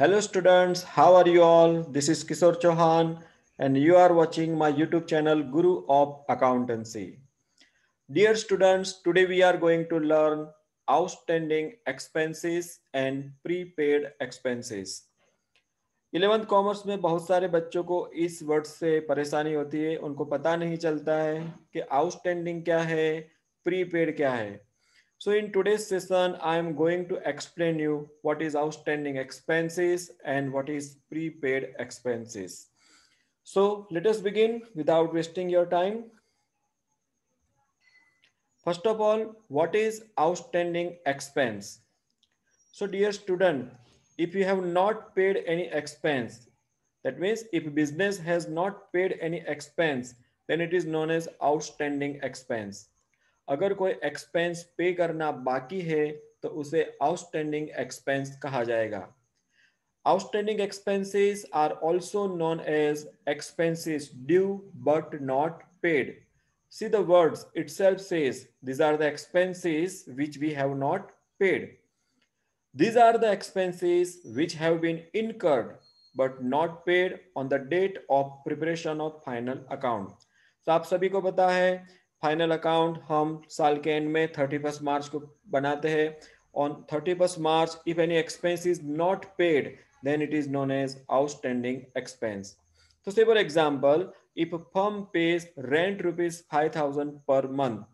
Hello students, how are you all? This is Kishore Chauhan and you are watching my YouTube channel Guru of Accountancy. Dear students, today we are going to learn outstanding expenses and prepaid expenses. Eleventh commerce में बहुत सारे बच्चों को इस word से परेशानी होती है उनको पता नहीं चलता है कि आउटस्टैंडिंग क्या है प्रीपेड क्या है So in today's session, I'm going to explain you what is outstanding expenses and what is prepaid expenses. So let us begin without wasting your time. First of all, what is outstanding expense? So dear student, if you have not paid any expense, that means if business has not paid any expense, then it is known as outstanding expense. अगर कोई expense पे करना बाकी है तो उसे outstanding expense कहा जाएगा outstanding expenses are also known as expenses due but not paid see the word itself says these are the expenses which we have not paid these are the expenses which have been incurred but not paid on the date of preparation of final account तो आप सभी को पता है Final account, हम साल के and में थर्टी फर्स्ट मार्च को बनाते हैं on thirty first March if any expense is not paid then it is known if a firm pays rent rupees 5000 per month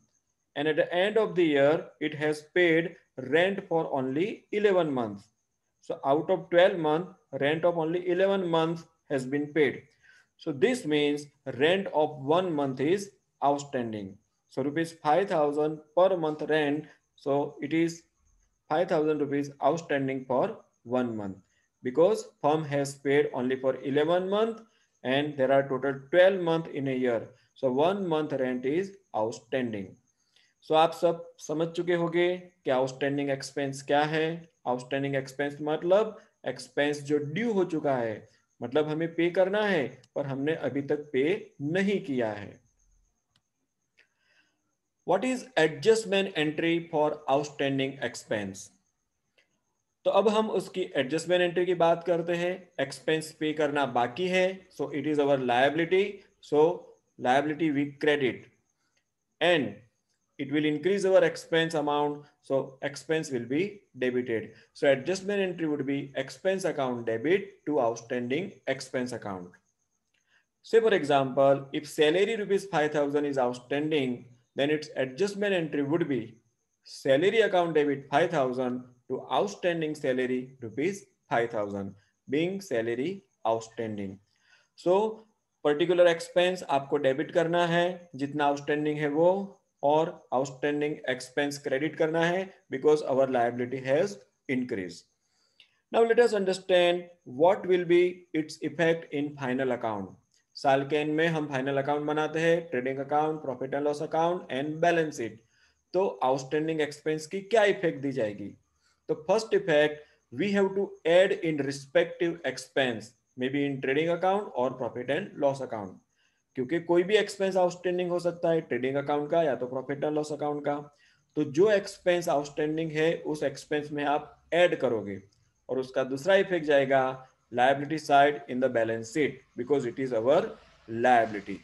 and at the end of the year it has paid rent for only 11 months so out of 12 months, rent of only 11 months has been paid so this means rent of one month is outstanding. So rupees five thousand per month rent. So it is five thousand rupees outstanding for one month because firm has paid only for eleven month and there are total twelve month in a year. So one month rent is outstanding. so, आप सब समझ चुके होंगे कि outstanding expense क्या है Outstanding expense मतलब expense जो ड्यू हो चुका है मतलब हमें पे करना है पर हमने अभी तक पे नहीं किया है what is adjustment entry for outstanding expense तो अब हम उसकी एडजस्टमेंट एंट्री की बात करते हैं एक्सपेंस पे करना बाकी है so it is our liability so liability we credit and it will increase our expense amount so expense will be debited so adjustment entry would be expense account debit to outstanding expense account से for example if salary rupees five thousand is outstanding then its adjustment entry would be salary account debit 5000 to outstanding salary rupees 5000 being salary outstanding so particular expense aapko debit karna hai jitna outstanding hai wo or outstanding expense credit karna hai because our liability has increased now let us understand what will be its effect in final account साल के and में हम final account बनाते हैं trading account profit and loss account and balance sheet तो outstanding expense की क्या effect दी जाएगी तो first effect we have to add in respective expense may be in trading account और प्रॉफिट एंड लॉस अकाउंट क्योंकि कोई भी एक्सपेंस आउटस्टैंडिंग हो सकता है ट्रेडिंग अकाउंट का या तो प्रॉफिट एंड लॉस अकाउंट का तो जो एक्सपेंस आउटस्टैंडिंग है उस एक्सपेंस में आप एड करोगे और उसका दूसरा इफेक्ट जाएगा liability side in the balance sheet because it is our liability.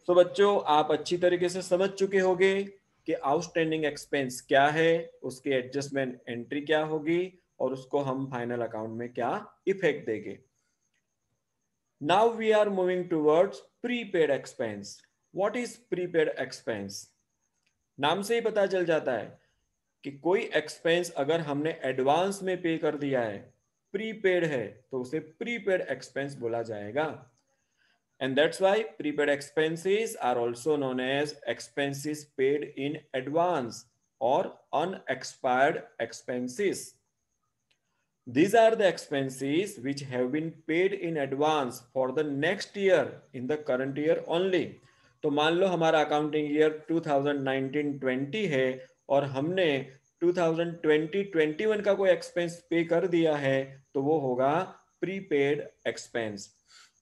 So so, बच्चों आप अच्छी तरीके से समझ चुके होंगे कि आउटस्टैंडिंग एक्सपेंस क्या है उसके एडजस्टमेंट एंट्री क्या होगी और उसको हम फाइनल अकाउंट में क्या इफेक्ट देंगे now we are moving towards prepaid expense what is prepaid expense नाम से ही पता चल जाता है कि कोई एक्सपेंस अगर हमने एडवांस में पे कर दिया है प्रीपेड है तो उसे प्रीपेड एक्सपेंस बोला जाएगा and that's why prepaid expenses are also known as expenses paid in advance और unexpired expenses these are the expenses which have been paid in advance for the next year in the current year only तो मान लो हमारा accounting year 2019-20 है और हमने 2020-21 का कोई expense पे कर दिया है तो वो होगा prepaid expense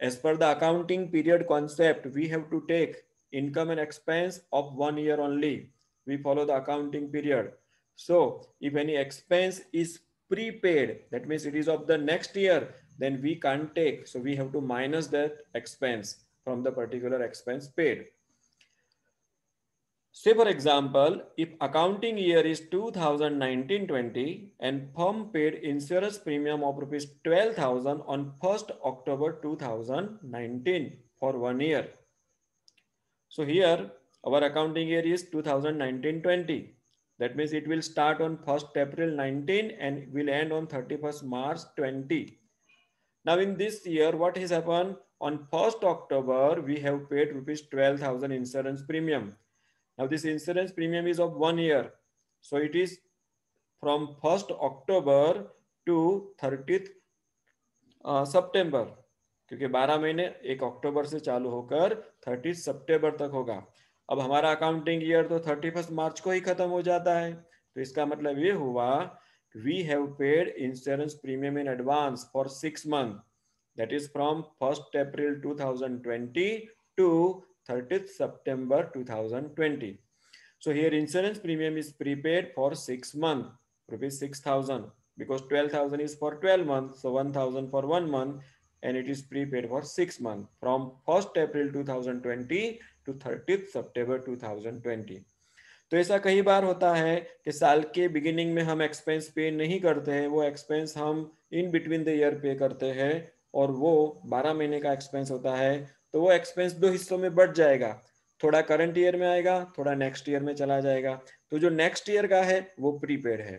as per the accounting period concept we have to take income and expense of one year only. We follow the accounting period. So if any expense is prepaid, that means it is of the next year, then we can't take. So we have to minus that expense from the particular expense paid. Say for example, if accounting year is 2019-20 and firm paid insurance premium of rupees 12,000 on 1st October 2019 for one year. So here our accounting year is 2019-20. That means it will start on 1st April 19 and will end on 31st March 20. Now in this year, what has happened? On 1st October, we have paid rupees 12,000 insurance premium Now this insurance premium is of one year. So it is from 1st October to 30th uh, September. क्योंकि 12 महीने एक अक्टूबर से चालू होकर 30 सितंबर तक होगा अब हमारा अकाउंटिंग ईयर तो 31 मार्च को ही खत्म हो जाता है तो इसका मतलब ये हुआ we have paid insurance premium in advance for six month that is from first April 2020 to 30th September 2020. So here insurance premium is prepaid for six month rupees six thousand because twelve thousand is for twelve months. So one thousand for one month and it is prepaid for six month from 1st April 2020 to 30th September 2020. तो ऐसा कई बार होता है कि साल के beginning में हम एक्सपेंस पे नहीं करते हैं वो एक्सपेंस हम इन बिटवीन द ईयर पे करते हैं और वो 12 महीने का एक्सपेंस होता है तो वो एक्सपेंस दो हिस्सों में बढ़ जाएगा थोड़ा करंट ईयर में आएगा थोड़ा नेक्स्ट ईयर में चला जाएगा तो जो नेक्स्ट ईयर का है वो प्रीपेड है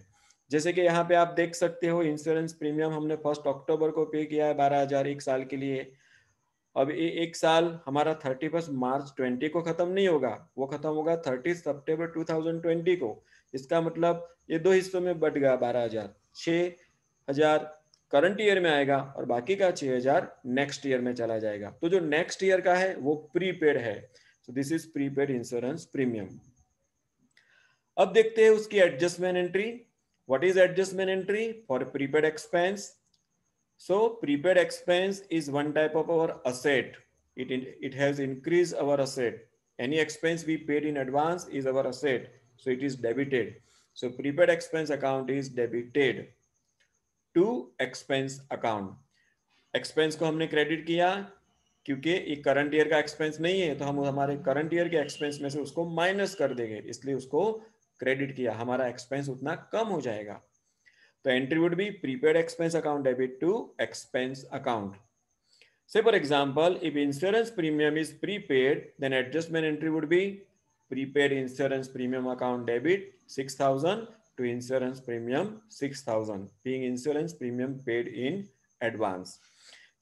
जैसे कि यहाँ पे आप देख सकते हो इंश्योरेंस प्रीमियम हमने फर्स्ट अक्टूबर को पे किया है बारह हजार एक साल के लिए अब ये एक साल हमारा थर्टी फर्स्ट मार्च ट्वेंटी को खत्म नहीं होगा वो खत्म होगा thirty September two thousand twenty को इसका मतलब ये दो हिस्सों में बट गया बारह हजार छ हजार करंट ईयर में आएगा और बाकी का छह हजार नेक्स्ट ईयर में चला जाएगा तो जो नेक्स्ट ईयर का है वो प्रीपेड है so this is prepaid insurance premium अब देखते हैं उसकी adjustment entry what is adjustment entry for prepaid expense so prepaid expense is one type of our asset it it has increase our asset any expense we paid in advance is our asset so it is debited so prepaid expense account is debited to expense account expense को हमने credit किया क्योंकि ये current year का expense नहीं है तो हम हमारे करंट ईयर के एक्सपेंस में से उसको माइनस कर देंगे इसलिए उसको क्रेडिट किया हमारा एक्सपेंस उतना कम हो जाएगा तो entry would be prepaid expense account debit to expense account से for example if insurance premium is prepaid then adjustment entry would be prepaid insurance premium account debit six thousand to insurance premium 6000 being insurance premium paid in advance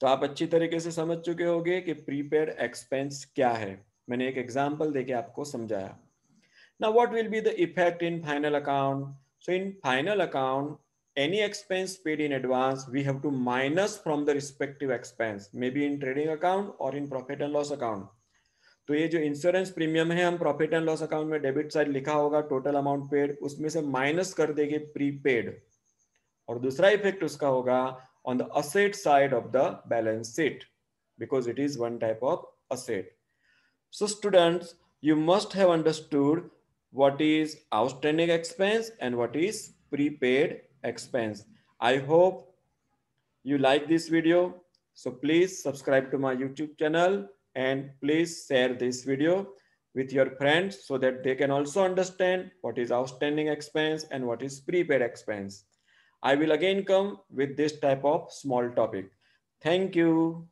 तो आप अच्छी तरीके से समझ चुके होंगे कि प्रीपेड एक्सपेंस क्या है मैंने एक एग्जांपल देके आपको समझाया ना what will be the effect in final account so in final account any expense paid in advance we have to minus from the respective expense maybe in trading account or in profit and loss account तो ये जो insurance premium है हम profit and loss account में debit side लिखा होगा total amount paid उसमें से माइनस कर देंगे प्रीपेड और दूसरा इफेक्ट उसका होगा on the asset side of the balance sheet because it is one type of asset so students you must have understood what is outstanding expense and what is prepaid expense I hope you like this video so please subscribe to my YouTube channel and please share this video with your friends so that they can also understand what is outstanding expense and what is prepaid expense. I will again come with this type of small topic. Thank you.